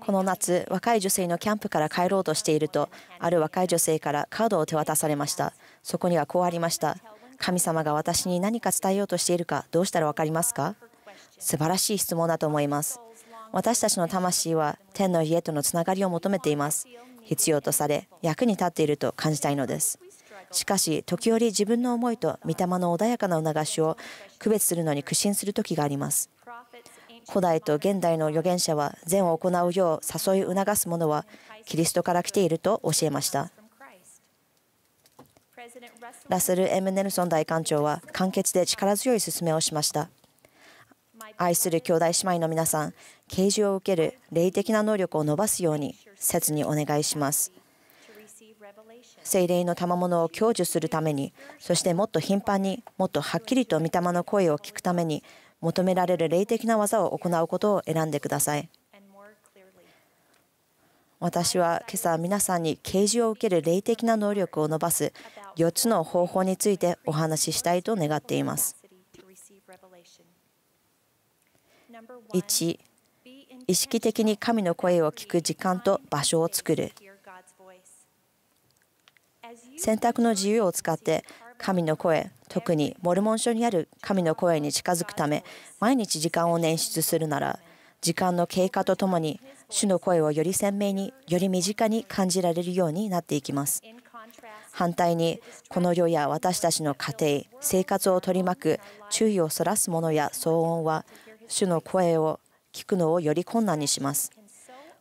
この夏、若い女性のキャンプから帰ろうとしていると、ある若い女性からカードを手渡されました。そこにはこうありました。神様が私に何か伝えようとしているか、どうしたらわかりますか素晴らしい質問だと思います。私たちの魂は天の家とのつながりを求めています。必要とされ、役に立っていると感じたいのです。しかし、時折自分の思いと御霊の穏やかな促しを区別するのに苦心する時があります。古代と現代の預言者は善を行うよう誘い促すものはキリストから来ていると教えましたラスル・エム・ネルソン大官長は簡潔で力強い勧めをしました愛する兄弟姉妹の皆さん啓示を受ける霊的な能力を伸ばすように切にお願いします精霊の賜物を享受するためにそしてもっと頻繁にもっとはっきりと御霊の声を聞くために求められる霊的な技を行うことを選んでください。私は今朝皆さんに啓示を受ける霊的な能力を伸ばす4つの方法についてお話ししたいと願っています。1、意識的に神の声を聞く時間と場所を作る。選択の自由を使って神の声特にモルモン書にある神の声に近づくため毎日時間を捻出するなら時間の経過とともに主の声をより鮮明により身近に感じられるようになっていきます反対にこの世や私たちの家庭生活を取り巻く注意をそらすものや騒音は主の声を聞くのをより困難にします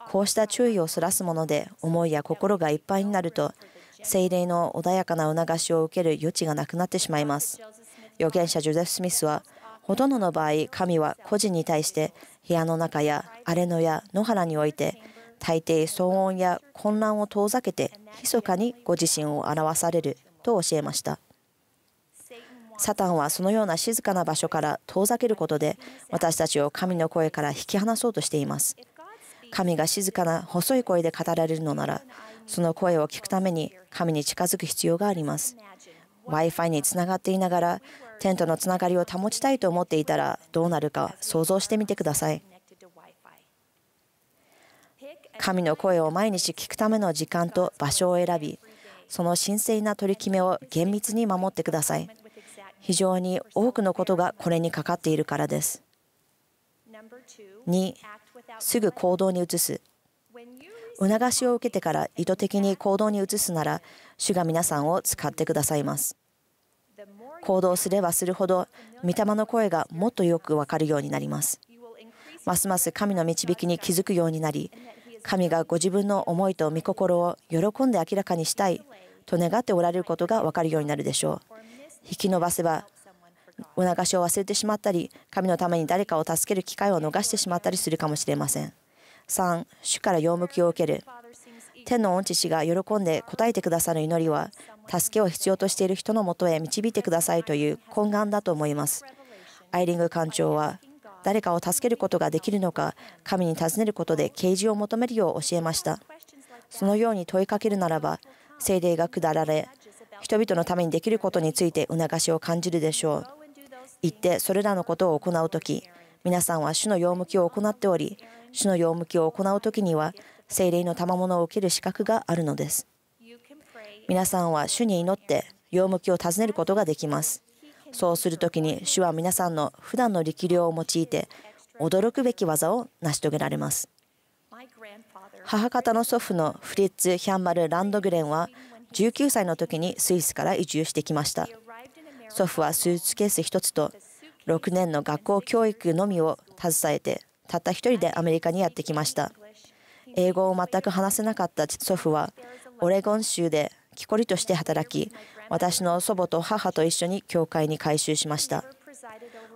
こうした注意をそらすもので思いや心がいっぱいになると精霊の穏やかな促しを受ける余地がなくなってしまいます。預言者ジョゼフ・スミスは、ほとんどの場合、神は個人に対して部屋の中や荒れ野や野原において、大抵騒音や混乱を遠ざけて、密かにご自身を表されると教えました。サタンはそのような静かな場所から遠ざけることで私たちを神の声から引き離そうとしています。神が静かな細い声で語られるのならその声を聞くために神に近づく必要があります。Wi-Fi につながっていながら、テントのつながりを保ちたいと思っていたらどうなるか想像してみてください。神の声を毎日聞くための時間と場所を選び、その神聖な取り決めを厳密に守ってください。非常に多くのことがこれにかかっているからです。2、すぐ行動に移す。促しを受けてから意図的に行動に移すなら、主が皆さんを使ってくださいます。行動すればするほど、御霊の声がもっとよくわかるようになります。ますます神の導きに気づくようになり、神がご自分の思いと御心を喜んで明らかにしたいと願っておられることがわかるようになるでしょう。引き延ばせば、促しを忘れてしまったり、神のために誰かを助ける機会を逃してしまったりするかもしれません。三、主から用向きを受ける。天の御父が喜んで答えてくださる祈りは、助けを必要としている人のもとへ導いてくださいという懇願だと思います。アイリング館長は、誰かを助けることができるのか、神に尋ねることで啓示を求めるよう教えました。そのように問いかけるならば、聖霊が下られ、人々のためにできることについて促しを感じるでしょう。行ってそれらのことを行うとき、皆さんは主の用向きを行っており、主の用向きを行う時には、精霊の賜物を受ける資格があるのです。皆さんは主に祈って、用向きを尋ねることができます。そうする時に、主は皆さんの普段の力量を用いて、驚くべき技を成し遂げられます。母方の祖父のフリッツ・ヒャンマル・ランドグレンは、19歳の時にスイスから移住してきました。祖父はスーツケース1つと、6年の学校教育のみを携えて、たった一人でアメリカにやってきました。英語を全く話せなかった祖父は、オレゴン州で木こりとして働き、私の祖母と母と一緒に教会に改修しました。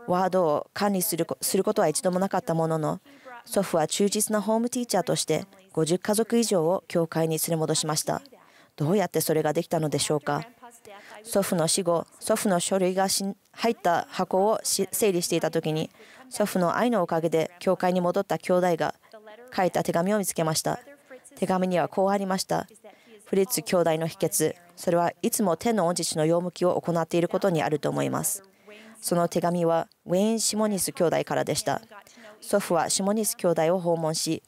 ワードを管理するすることは一度もなかったものの、祖父は忠実なホームティーチャーとして50家族以上を教会に連れ戻しました。どうやってそれができたのでしょうか。祖父の死後、祖父の書類が入った箱を整理していた時に、祖父の愛のおかげで教会に戻った兄弟が書いた手紙を見つけました。手紙にはこうありました。フリッツ兄弟の秘訣、それはいつも天の恩父の用向きを行っていることにあると思います。その手紙はウェイン・シモニス兄弟からでした。祖父はシモニス兄弟を訪問し、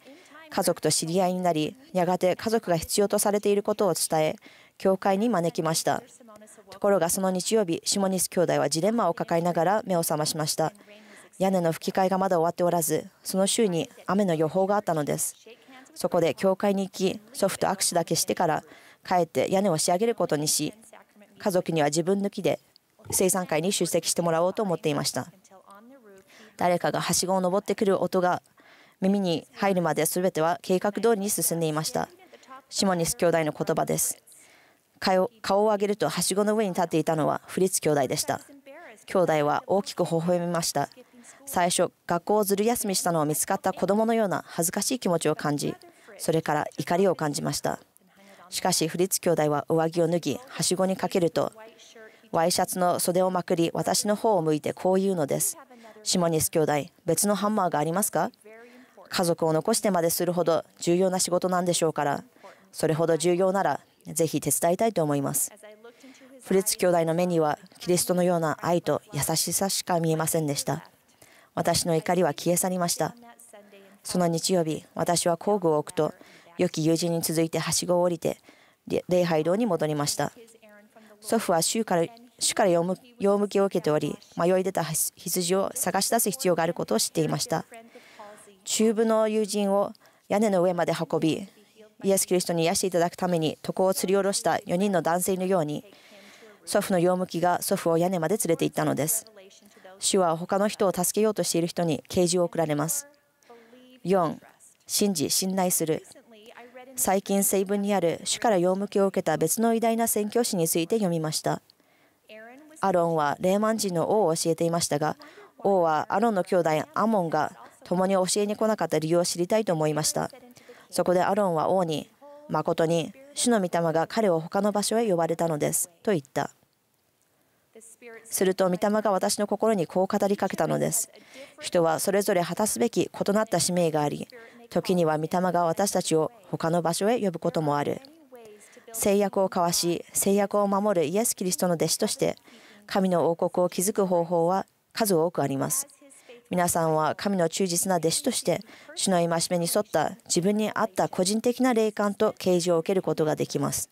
家族と知り合いになり、やがて家族が必要とされていることを伝え、教会に招きました。ところがその日曜日、下ス兄弟はジレンマを抱えながら目を覚ましました。屋根の吹き替えがまだ終わっておらず、その週に雨の予報があったのです。そこで教会に行き、祖父と握手だけしてから、帰って屋根を仕上げることにし、家族には自分抜きで生産会に出席してもらおうと思っていました。誰かがはしごを登ってくる音が耳に入るまで全ては計画通りに進んでいました。シモニス兄弟の言葉です。顔を上げるとはしごの上に立っていたのはフリッツ兄弟でした兄弟は大きく微笑みました最初学校をずる休みしたのを見つかった子供のような恥ずかしい気持ちを感じそれから怒りを感じましたしかしフリッツ兄弟は上着を脱ぎはしごにかけるとワイシャツの袖をまくり私の方を向いてこう言うのですシモニス兄弟別のハンマーがありますか家族を残してまでするほど重要な仕事なんでしょうからそれほど重要ならぜひ手伝いたいと思います。フレッツ兄弟の目にはキリストのような愛と優しさしか見えませんでした。私の怒りは消え去りました。その日曜日、私は工具を置くと、良き友人に続いてはしごを降りて、礼拝堂に戻りました。祖父は主から主から用向きを受けており、迷い出た羊を探し出す必要があることを知っていました。中部の友人を屋根の上まで運び、イエス・キリストに癒していただくために床を吊り下ろした4人の男性のように祖父の用向きが祖父を屋根まで連れて行ったのです主は他の人を助けようとしている人に啓示を送られます4信じ信頼する最近成文にある主から用向きを受けた別の偉大な宣教師について読みましたアロンはレーマン人の王を教えていましたが王はアロンの兄弟アモンが共に教えに来なかった理由を知りたいと思いましたそこでアロンは王に、誠に主の御霊が彼を他の場所へ呼ばれたのですと言った。すると御霊が私の心にこう語りかけたのです。人はそれぞれ果たすべき異なった使命があり、時には御霊が私たちを他の場所へ呼ぶこともある。制約を交わし、制約を守るイエス・キリストの弟子として、神の王国を築く方法は数多くあります。皆さんは神の忠実な弟子として主の戒めに沿った自分に合った個人的な霊感と啓示を受けることができます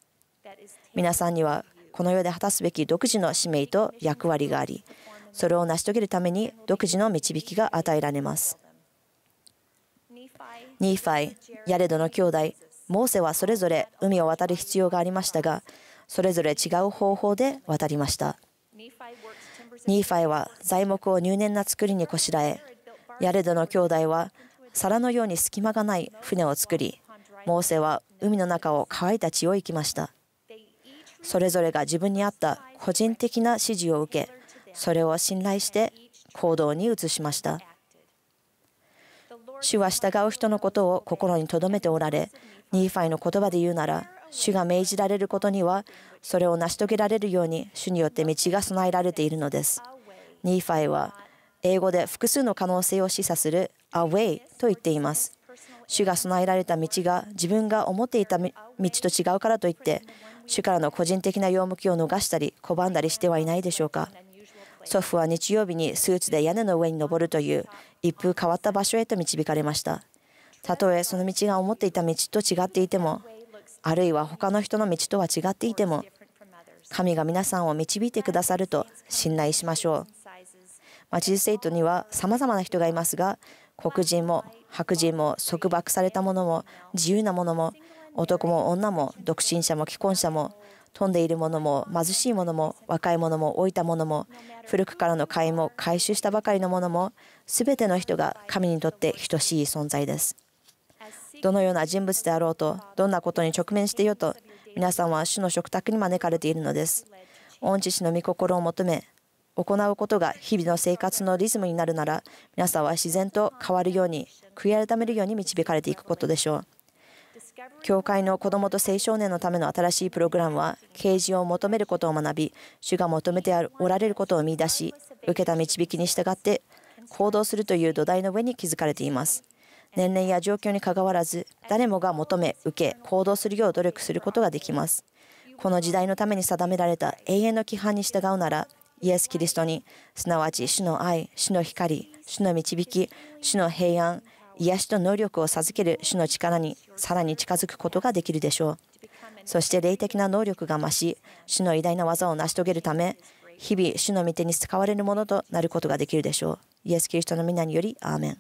皆さんにはこの世で果たすべき独自の使命と役割がありそれを成し遂げるために独自の導きが与えられますニーファイヤレドの兄弟モーセはそれぞれ海を渡る必要がありましたがそれぞれ違う方法で渡りましたニーファイは材木を入念な作りにこしらえ、ヤレドの兄弟は皿のように隙間がない船を作り、モーセは海の中を乾いた血を行きました。それぞれが自分に合った個人的な指示を受け、それを信頼して行動に移しました。主は従う人のことを心に留めておられ、ニーファイの言葉で言うなら、主が命じられることには、それを成し遂げられるように、主によって道が備えられているのです。ニーファイは、英語で複数の可能性を示唆する away と言っています。主が備えられた道が自分が思っていた道と違うからといって、主からの個人的な用向きを逃したり、拒んだりしてはいないでしょうか。祖父は日曜日にスーツで屋根の上に登るという一風変わった場所へと導かれました。たとえその道が思っていた道と違っていても、あるいは他の人の道とは違っていても神が皆さんを導いてくださると信頼しましょうチステイトにはさまざまな人がいますが黒人も白人も束縛された者も自由な者も男も女も独身者も既婚者も富んでいる者も貧しい者も若い者も老いた者も古くからの買いも回収したばかりの者も全ての人が神にとって等しい存在です。どのような人物であろうと、どんなことに直面してよと、皆さんは主の食卓に招かれているのです。御父の御心を求め、行うことが日々の生活のリズムになるなら、皆さんは自然と変わるように、悔い改めるように導かれていくことでしょう。教会の子どもと青少年のための新しいプログラムは、啓示を求めることを学び、主が求めておられることを見いだし、受けた導きに従って行動するという土台の上に築かれています。年齢や状況にかかわらず誰もが求め受け行動するよう努力することができますこの時代のために定められた永遠の規範に従うならイエス・キリストにすなわち主の愛主の光主の導き主の平安癒しと能力を授ける主の力にさらに近づくことができるでしょうそして霊的な能力が増し主の偉大な技を成し遂げるため日々主の御手に使われるものとなることができるでしょうイエス・キリストの皆によりアーメン